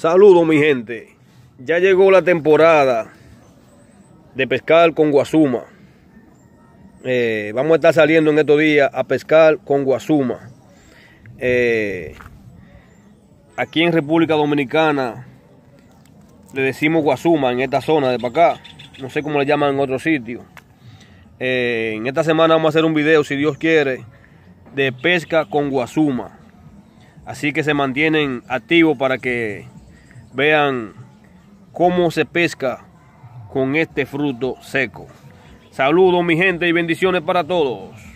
Saludos mi gente. Ya llegó la temporada de pescar con guasuma. Eh, vamos a estar saliendo en estos días a pescar con guasuma. Eh, aquí en República Dominicana le decimos guasuma en esta zona de para acá. No sé cómo le llaman en otro sitio. Eh, en esta semana vamos a hacer un video, si Dios quiere, de pesca con guasuma. Así que se mantienen activos para que Vean cómo se pesca con este fruto seco. Saludos mi gente y bendiciones para todos.